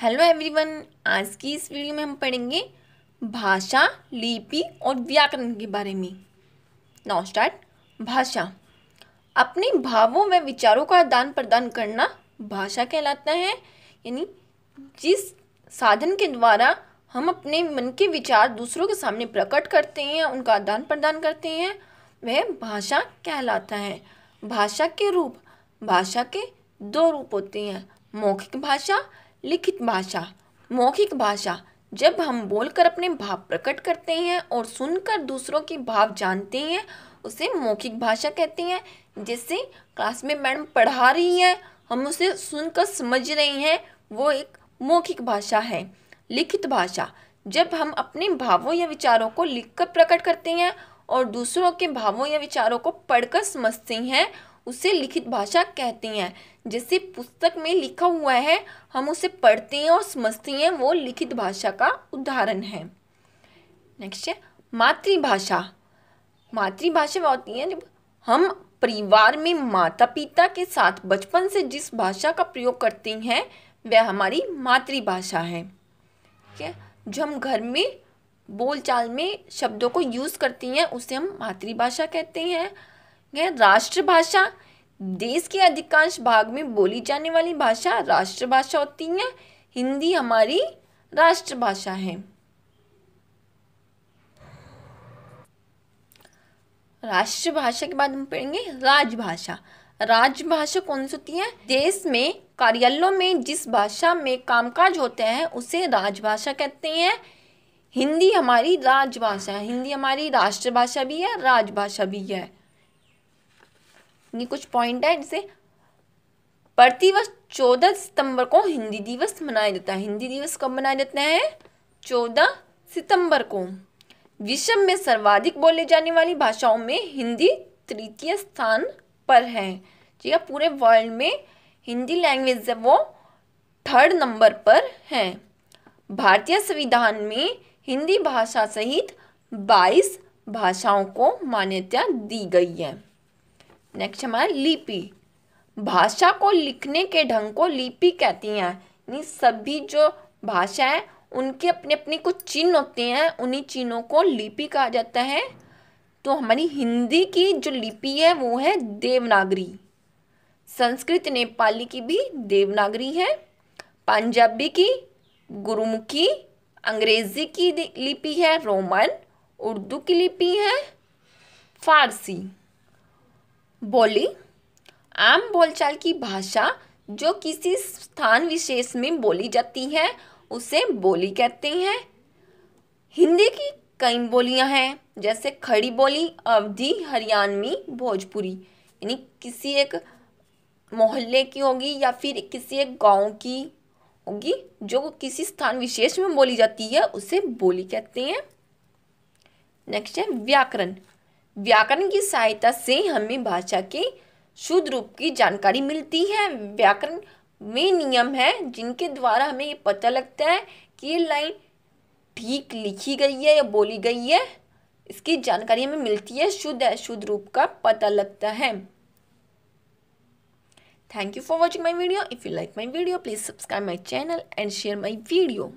hello everyone आज की इस वीडियो में हम पढ़ेंगे भाषा लिपि और व्याकरण के बारे में नाउ स्टार्ट भाषा अपने भावों व विचारों का आदान प्रदान करना भाषा कहलाता है यानी जिस साधन के द्वारा हम अपने मन के विचार दूसरों के सामने प्रकट करते हैं उनका आदान प्रदान करते हैं वह भाषा कहलाता है भाषा के रूप भाषा के दो रूप होते हैं मौखिक भाषा लिखित भाषा मौखिक भाषा जब हम बोलकर अपने भाव प्रकट करते हैं और सुनकर दूसरों के भाव जानते हैं उसे मौखिक भाषा कहते हैं जैसे क्लास में मैडम पढ़ा रही हैं हम उसे सुनकर समझ रहे हैं वो एक मौखिक भाषा है लिखित भाषा जब हम अपने भावों या विचारों को लिखकर प्रकट करते हैं और दूसरों के भावों या विचारों को पढ़कर समझते हैं उसे लिखित भाषा कहते हैं जैसे पुस्तक में लिखा हुआ है हम उसे पढ़ते हैं और समझते हैं वो लिखित भाषा का उदाहरण है नेक्स्ट है मातृभाषा मातृभाषा वह होती है जब हम परिवार में माता पिता के साथ बचपन से जिस भाषा का प्रयोग करते हैं वह हमारी मातृभाषा है ठीक है जो हम घर में बोलचाल में शब्दों को यूज़ करती हैं उसे हम मातृभाषा कहते हैं यह राष्ट्रभाषा देश के अधिकांश भाग में बोली जाने वाली भाषा राष्ट्रभाषा होती है हिंदी हमारी राष्ट्रभाषा है राष्ट्रभाषा के बाद हम पढ़ेंगे राजभाषा राजभाषा कौन सी होती है देश में कार्यालयों में जिस भाषा में कामकाज होते हैं उसे राजभाषा कहते हैं हिंदी हमारी राजभाषा है हिंदी हमारी राष्ट्रभाषा भी है राजभाषा भी है ये कुछ पॉइंट है जिसे प्रतिवर्ष चौदह सितंबर को हिंदी दिवस मनाया जाता है हिंदी दिवस कब मनाया जाता है चौदह सितंबर को विश्व में सर्वाधिक बोले जाने वाली भाषाओं में हिंदी तृतीय स्थान पर है ठीक है पूरे वर्ल्ड में हिंदी लैंग्वेज है वो थर्ड नंबर पर है भारतीय संविधान में हिंदी भाषा सहित बाईस भाषाओं को मान्यता दी गई है नेक्स्ट हमारा लिपि भाषा को लिखने के ढंग को लिपि कहती हैं यानी सभी जो भाषा है उनके अपने अपने कुछ चिन्ह होते हैं उन्हीं चिन्हों को लिपि कहा जाता है तो हमारी हिंदी की जो लिपि है वो है देवनागरी संस्कृत नेपाली की भी देवनागरी है पंजाबी की गुरुमुखी अंग्रेजी की लिपि है रोमन उर्दू की लिपि है फारसी बोली आम बोलचाल की भाषा जो किसी स्थान विशेष में बोली जाती है उसे बोली कहते हैं हिंदी की कई बोलियां हैं जैसे खड़ी बोली अवधि हरियाणवी भोजपुरी यानी किसी एक मोहल्ले की होगी या फिर किसी एक गांव की होगी जो किसी स्थान विशेष में बोली जाती है उसे बोली कहते हैं नेक्स्ट है व्याकरण व्याकरण की सहायता से हमें भाषा के शुद्ध रूप की जानकारी मिलती है व्याकरण में नियम है जिनके द्वारा हमें ये पता लगता है कि ये लाइन ठीक लिखी गई है या बोली गई है इसकी जानकारी हमें मिलती है शुद्ध अशुद्ध रूप का पता लगता है thank you for watching my video if you like my video please subscribe my channel and share my video